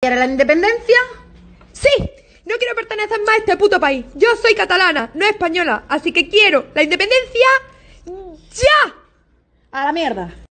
¿Quieres la independencia? ¡Sí! No quiero pertenecer más a este puto país. Yo soy catalana, no española, así que quiero la independencia ya. A la mierda.